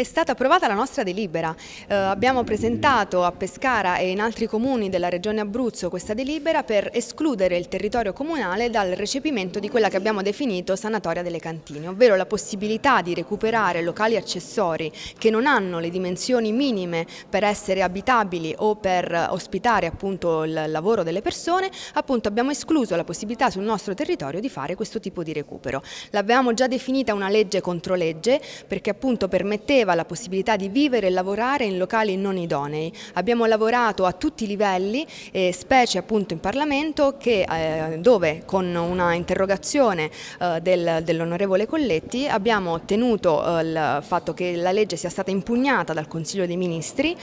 è stata approvata la nostra delibera. Eh, abbiamo presentato a Pescara e in altri comuni della regione Abruzzo questa delibera per escludere il territorio comunale dal recepimento di quella che abbiamo definito sanatoria delle cantine, ovvero la possibilità di recuperare locali accessori che non hanno le dimensioni minime per essere abitabili o per ospitare appunto il lavoro delle persone, appunto abbiamo escluso la possibilità sul nostro territorio di fare questo tipo di recupero. L'avevamo già definita una legge contro legge perché appunto permetteva esisteva la possibilità di vivere e lavorare in locali non idonei. Abbiamo lavorato a tutti i livelli, eh, specie appunto in Parlamento, che, eh, dove con una interrogazione eh, del, dell'onorevole Colletti abbiamo ottenuto eh, il fatto che la legge sia stata impugnata dal Consiglio dei Ministri,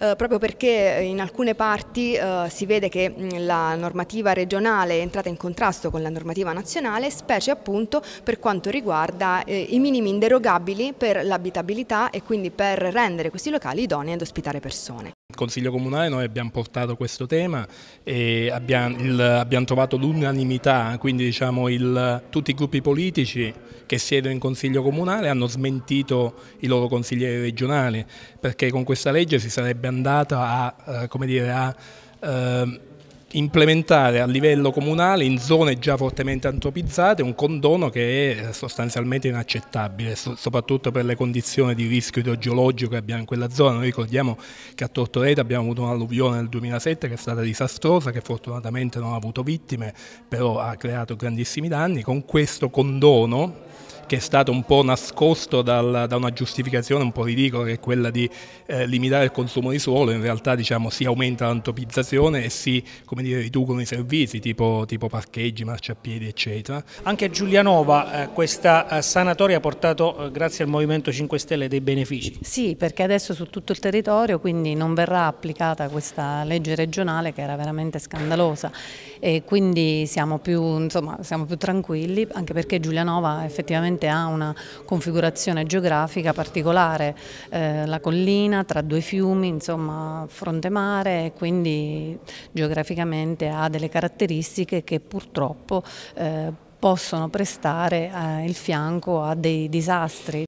eh, proprio perché in alcune parti eh, si vede che mm, la normativa regionale è entrata in contrasto con la normativa nazionale, specie appunto per quanto riguarda i minimi inderogabili per l'abitabilità e quindi per rendere questi locali idonei ad ospitare persone. Il Consiglio Comunale noi abbiamo portato questo tema e abbiamo, il, abbiamo trovato l'unanimità, quindi diciamo il, tutti i gruppi politici che siedono in Consiglio Comunale hanno smentito i loro consiglieri regionali perché con questa legge si sarebbe andata a, eh, come dire, a eh, implementare a livello comunale in zone già fortemente antropizzate un condono che è eh, sostanzialmente inaccettabile, so soprattutto per le condizioni di rischio idrogeologico che abbiamo in quella zona. Noi ricordiamo che a Tortoreta abbiamo avuto un'alluvione nel 2007 che è stata disastrosa, che fortunatamente non ha avuto vittime, però ha creato grandissimi danni. Con questo condono che è stato un po' nascosto dal, da una giustificazione un po' ridicola che è quella di eh, limitare il consumo di suolo, in realtà diciamo, si aumenta l'antopizzazione e si dire, riducono i servizi tipo, tipo, parcheggi, marciapiedi eccetera. Anche a Giulianova eh, questa eh, sanatoria ha portato, eh, grazie al Movimento 5 Stelle, dei benefici. Sì, perché adesso su tutto il territorio quindi non verrà applicata questa legge regionale che era veramente scandalosa e quindi siamo più, insomma, siamo più tranquilli anche perché Giulianova effettivamente sicuramente ha una configurazione geografica particolare, eh, la collina tra due fiumi, insomma fronte mare e quindi geograficamente ha delle caratteristiche che purtroppo eh, possono prestare eh, il fianco a dei disastri.